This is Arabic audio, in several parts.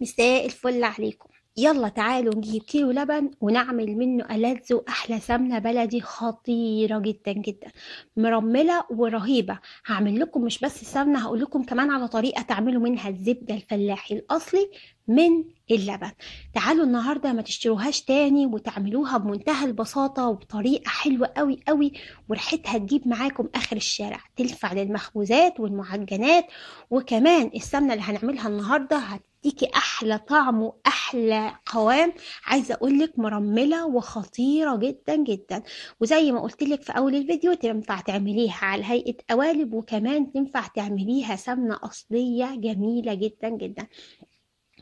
مساء الفل عليكم يلا تعالوا نجيب كيلو لبن ونعمل منه ألذ وأحلى سمنة بلدي خطيرة جدا جدا مرملة ورهيبة هعمل لكم مش بس السمنة هقول لكم كمان على طريقة تعملوا منها الزبدة الفلاحي الأصلي من اللبن تعالوا النهاردة ما تشتروهاش تاني وتعملوها بمنتهى البساطة وبطريقة حلوة قوي قوي وريحتها تجيب معاكم آخر الشارع تنفع للمخبوزات والمعجنات وكمان السمنة اللي هنعملها النهاردة هت تديكي احلى طعم واحلى قوام عايزه اقول لك مرمله وخطيره جدا جدا وزي ما قلت لك في اول الفيديو تنفع تعمليها على هيئه قوالب وكمان تنفع تعمليها سمنه اصليه جميله جدا جدا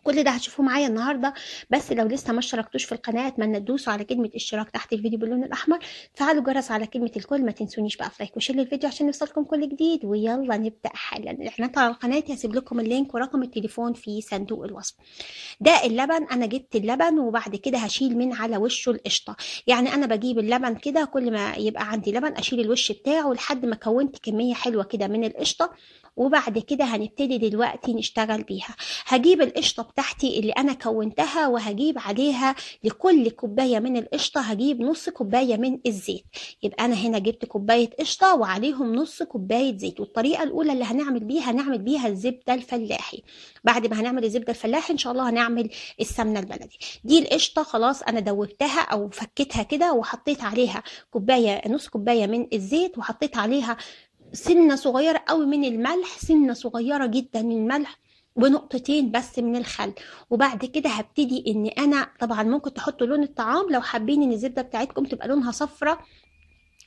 كل ده هتشوفوه معايا النهارده بس لو لسه ما اشتركتوش في القناه اتمنى تدوسوا على كلمه اشتراك تحت الفيديو باللون الاحمر تفعلوا جرس على كلمه الكل ما تنسونيش بقى في لايك وشير للفيديو عشان يوصلكم كل جديد ويلا نبدا حالا احنا على القناه هسيب لكم اللينك ورقم التليفون في صندوق الوصف ده اللبن انا جبت اللبن وبعد كده هشيل من على وشه القشطه يعني انا بجيب اللبن كده كل ما يبقى عندي لبن اشيل الوش بتاعه لحد ما كونت كميه حلوه كده من القشطه وبعد كده هنبتدي دلوقتي نشتغل بيها هجيب القشطه بتاعتي اللي انا كونتها وهجيب عليها لكل كوبايه من القشطه هجيب نص كوبايه من الزيت يبقى انا هنا جبت كوبايه قشطه وعليهم نص كوبايه زيت والطريقه الاولى اللي هنعمل بيها هنعمل بيها الزبده الفلاحي بعد ما هنعمل الزبده الفلاحي ان شاء الله هنعمل السمنه البلدي دي القشطه خلاص انا دوبتها او فكيتها كده وحطيت عليها كوبايه نص كوبايه من الزيت وحطيت عليها سنه صغيره قوي من الملح سنه صغيره جدا من الملح ونقطتين بس من الخل وبعد كده هبتدي ان انا طبعا ممكن تحطوا لون الطعام لو حابين ان الزبده بتاعتكم تبقى لونها صفرة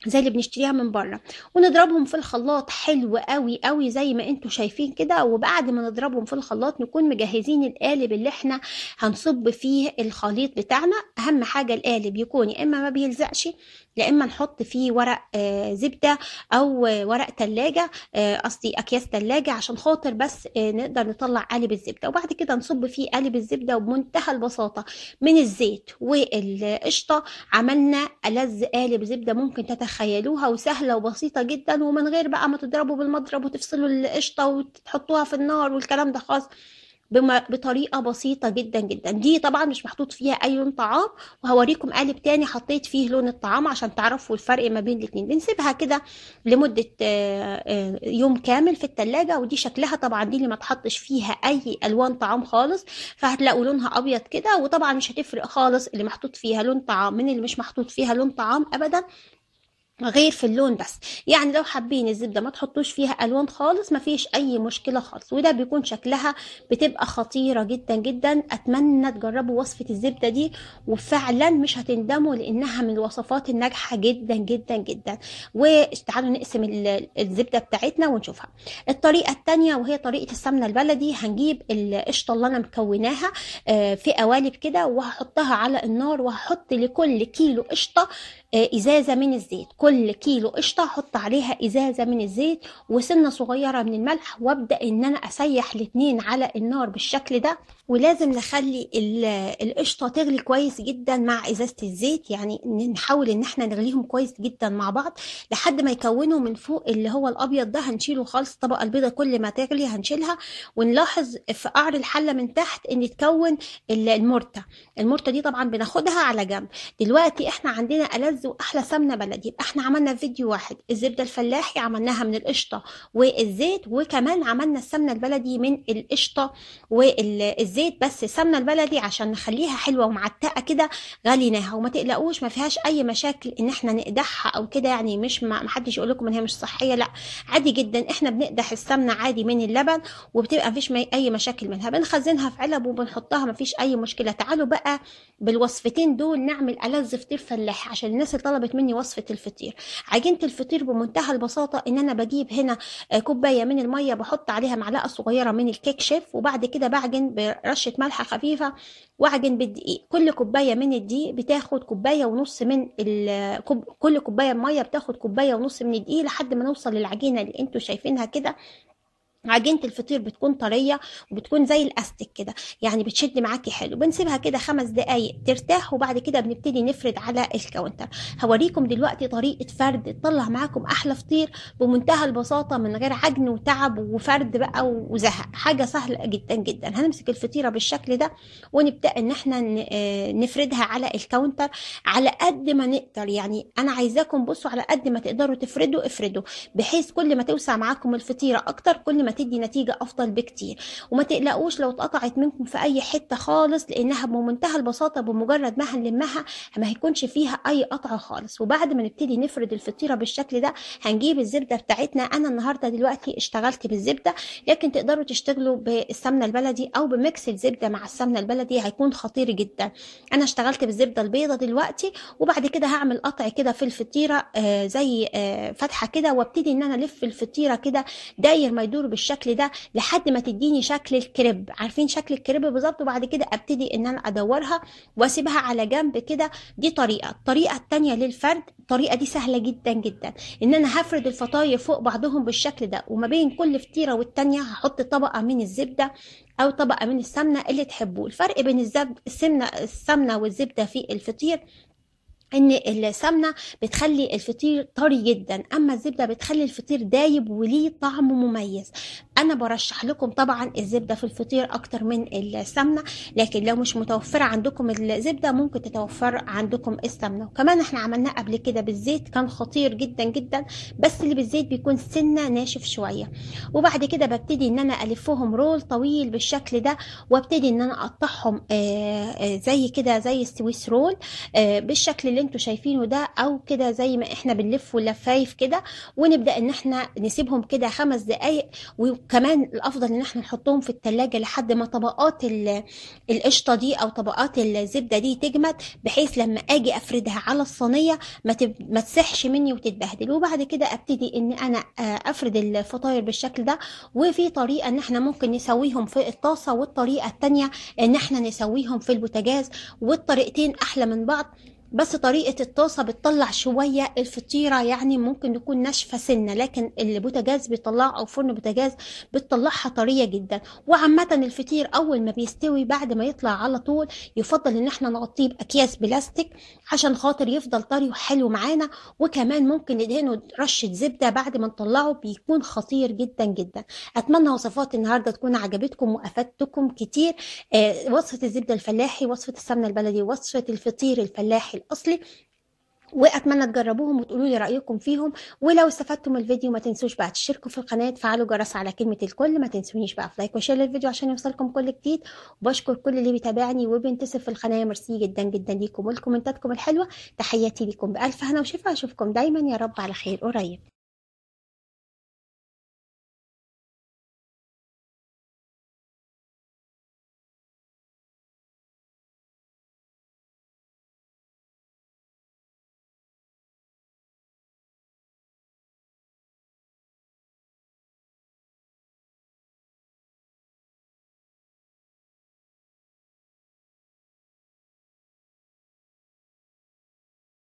زي اللي بنشتريها من بره ونضربهم في الخلاط حلو قوي قوي زي ما انتوا شايفين كده وبعد ما نضربهم في الخلاط نكون مجهزين القالب اللي احنا هنصب فيه الخليط بتاعنا اهم حاجه القالب يكون يا اما ما بيلزقش يا اما نحط فيه ورق آه، زبده او ورق ثلاجه آه، قصدي اكياس ثلاجه عشان خاطر بس آه، نقدر نطلع قالب الزبده وبعد كده نصب فيه قالب الزبده وبمنتهى البساطه من الزيت والقشطه عملنا ألذ قالب زبده ممكن تتخيل تتخيلوها وسهلة وبسيطة جدا ومن غير بقى ما تضربوا بالمضرب وتفصلوا القشطة وتحطوها في النار والكلام ده بما بطريقة بسيطة جدا جدا دي طبعا مش محطوط فيها أي لون طعام وهوريكم قالب تاني حطيت فيه لون الطعام عشان تعرفوا الفرق ما بين الاتنين بنسيبها كده لمدة آه، آه، يوم كامل في التلاجة ودي شكلها طبعا دي اللي ما تحطش فيها أي ألوان طعام خالص فهتلاقوا لونها أبيض كده وطبعا مش هتفرق خالص اللي محطوط فيها لون طعام من اللي مش محطوط فيها لون طعام أبدا غير في اللون بس يعني لو حابين الزبدة ما تحطوش فيها ألوان خالص ما فيش أي مشكلة خالص وده بيكون شكلها بتبقى خطيرة جدا جدا أتمنى تجربوا وصفة الزبدة دي وفعلا مش هتندموا لأنها من الوصفات الناجحة جدا جدا جدا وتعالوا نقسم الزبدة بتاعتنا ونشوفها الطريقة التانية وهي طريقة السمنة البلدي هنجيب القشطة اللي أنا مكوناها آه، في قوالب كده وهحطها على النار وهحط لكل كيلو قشطة آه، ازازه من الزيت كل كيلو قشطه احط عليها ازازه من الزيت وسنه صغيره من الملح وابدا ان انا اسيح الاثنين على النار بالشكل ده ولازم نخلي القشطه تغلي كويس جدا مع ازازه الزيت يعني نحاول ان احنا نغليهم كويس جدا مع بعض لحد ما يكونوا من فوق اللي هو الابيض ده هنشيله خالص الطبقه البيضه كل ما تغلي هنشيلها ونلاحظ في قعر الحله من تحت ان يتكون المرته المرته دي طبعا بناخدها على جنب دلوقتي احنا عندنا ألذ لذ واحلى سمنه بلدي يبقى احنا عملنا في فيديو واحد الزبده الفلاحي عملناها من القشطه والزيت وكمان عملنا السمنه البلدي من القشطه والزيت بس السمنه البلدي عشان نخليها حلوه ومعتقه كده غليناها وما تقلقوش ما فيهاش اي مشاكل ان احنا نقدحها او كده يعني مش ما حدش يقول لكم ان هي مش صحيه لا عادي جدا احنا بنقدح السمنه عادي من اللبن وبتبقى مفيش اي مشاكل منها بنخزنها في علب وبنحطها مفيش اي مشكله تعالوا بقى بالوصفتين دول نعمل ألذ فطير فلاحي عشان الناس الناس اللي طلبت مني وصفة الفطير عجينة الفطير بمنتهى البساطة إن أنا بجيب هنا آه، كوباية من المية بحط عليها معلقة صغيرة من الكيك شيف وبعد كده بعجن برشة ملح خفيفة واعجن بالدقيق كل كوباية من الدقيق بتاخد كوباية ونص من كل كوباية مية بتاخد كوباية ونص من الدقيق لحد ما نوصل للعجينة اللي انتوا شايفينها كده عجينه الفطير بتكون طريه وبتكون زي الاستك كده يعني بتشد معاكي حلو بنسيبها كده خمس دقايق ترتاح وبعد كده بنبتدي نفرد على الكاونتر هوريكم دلوقتي طريقه فرد تطلع معاكم احلى فطير بمنتهى البساطه من غير عجن وتعب وفرد بقى وزهق حاجه سهله جدا جدا هنمسك الفطيره بالشكل ده ونبدا ان احنا آه، نفردها على الكاونتر على قد ما نقدر يعني انا عايزاكم بصوا على قد ما تقدروا تفردوا افردوا بحيث كل ما توسع معاكم الفطيره اكتر كل ما ما تدي نتيجة أفضل بكتير وما تقلقوش لو اتقطعت منكم في أي حتة خالص لأنها بمنتهى البساطة بمجرد ما هنلمها ما هيكونش فيها أي قطع خالص وبعد ما نبتدي نفرد الفطيرة بالشكل ده هنجيب الزبدة بتاعتنا أنا النهاردة دلوقتي اشتغلت بالزبدة لكن تقدروا تشتغلوا بالسمنة البلدي أو بميكس الزبدة مع السمنة البلدي هيكون خطير جدا أنا اشتغلت بالزبدة البيضة دلوقتي وبعد كده هعمل قطع كده في الفطيرة آه زي آه فتحة كده وابتدي إن أنا ألف الفطيرة كده داير ما يدور بالشكل ده لحد ما تديني شكل الكريب عارفين شكل الكريب بالظبط وبعد كده ابتدي ان انا ادورها واسيبها على جنب كده دي طريقه الطريقه الثانيه للفرد الطريقه دي سهله جدا جدا ان انا هفرد الفطاير فوق بعضهم بالشكل ده وما بين كل فطيره والثانيه هحط طبقه من الزبده او طبقه من السمنه اللي تحبوه الفرق بين الزب... السمنه السمنه والزبده في الفطير ان السمنه بتخلي الفطير طري جدا اما الزبده بتخلي الفطير دايب وليه طعم مميز انا برشح لكم طبعا الزبده في الفطير اكتر من السمنه لكن لو مش متوفره عندكم الزبده ممكن تتوفر عندكم السمنه وكمان احنا عملناه قبل كده بالزيت كان خطير جدا جدا بس اللي بالزيت بيكون سنه ناشف شويه وبعد كده ببتدي ان انا الفهم رول طويل بالشكل ده وابتدي ان انا اقطعهم آه، آه، زي كده زي السويس رول آه، بالشكل اللي انتم شايفينه ده او كده زي ما احنا بنلف لفايف كده ونبدا ان احنا نسيبهم كده خمس دقائق كمان الافضل ان احنا نحطهم في التلاجة لحد ما طبقات القشطه دي او طبقات الزبده دي تجمد بحيث لما اجي افردها على الصينيه ما تب... ما تسحش مني وتتبهدل وبعد كده ابتدي ان انا آه، افرد الفطاير بالشكل ده وفي طريقه ان احنا ممكن نسويهم في الطاسه والطريقه التانية ان احنا نسويهم في البوتاجاز والطريقتين احلى من بعض بس طريقة الطاسة بتطلع شوية الفطيرة يعني ممكن تكون ناشفة سنة لكن البوتاجاز بيطلع أو فرن بوتاجاز بتطلعها طرية جدا وعامة الفطير أول ما بيستوي بعد ما يطلع على طول يفضل إن احنا نغطيه بأكياس بلاستيك عشان خاطر يفضل طري وحلو معانا وكمان ممكن ندهنه رشة زبدة بعد ما نطلعه بيكون خطير جدا جدا أتمنى وصفات النهاردة تكون عجبتكم وأفدتكم كتير آه، وصفة الزبدة الفلاحي وصفة السمنة البلدي وصفة الفطير الفلاحي الأصلي واتمنى تجربوهم وتقولوا لي رايكم فيهم ولو استفدتم من الفيديو ما تنسوش بقى تشتركوا في القناه تفعلوا جرس على كلمه الكل ما تنسونيش بقى في لايك وشير للفيديو عشان يوصلكم كل جديد وبشكر كل اللي بيتابعني وبينتسب في القناه ميرسي جدا جدا ليكم ولكومنتاتكم الحلوه تحياتي ليكم بالف هنا وشفا اشوفكم دايما يا رب على خير قريب